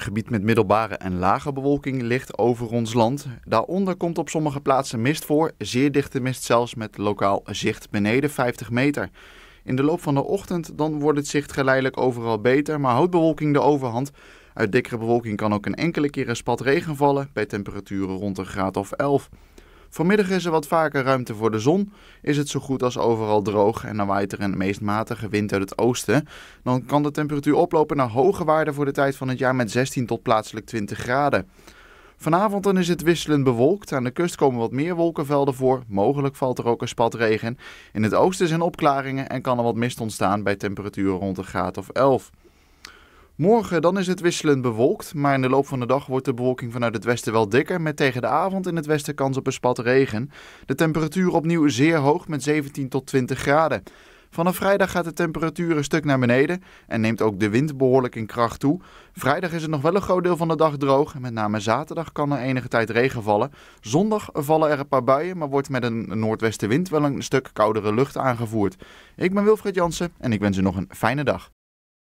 gebied met middelbare en lage bewolking ligt over ons land. Daaronder komt op sommige plaatsen mist voor, zeer dichte mist zelfs met lokaal zicht beneden 50 meter. In de loop van de ochtend dan wordt het zicht geleidelijk overal beter, maar houdt bewolking de overhand. Uit dikkere bewolking kan ook een enkele keer een spat regen vallen bij temperaturen rond een graad of 11. Vanmiddag is er wat vaker ruimte voor de zon, is het zo goed als overal droog en dan waait er een meest matige wind uit het oosten. Dan kan de temperatuur oplopen naar hoge waarden voor de tijd van het jaar met 16 tot plaatselijk 20 graden. Vanavond dan is het wisselend bewolkt. Aan de kust komen wat meer wolkenvelden voor. Mogelijk valt er ook een spatregen. In het oosten zijn opklaringen en kan er wat mist ontstaan bij temperaturen rond een graad of 11. Morgen dan is het wisselend bewolkt, maar in de loop van de dag wordt de bewolking vanuit het westen wel dikker, met tegen de avond in het westen kans op een spat regen. De temperatuur opnieuw zeer hoog met 17 tot 20 graden. Vanaf vrijdag gaat de temperatuur een stuk naar beneden en neemt ook de wind behoorlijk in kracht toe. Vrijdag is het nog wel een groot deel van de dag droog en met name zaterdag kan er enige tijd regen vallen. Zondag vallen er een paar buien, maar wordt met een noordwestenwind wel een stuk koudere lucht aangevoerd. Ik ben Wilfred Jansen en ik wens u nog een fijne dag.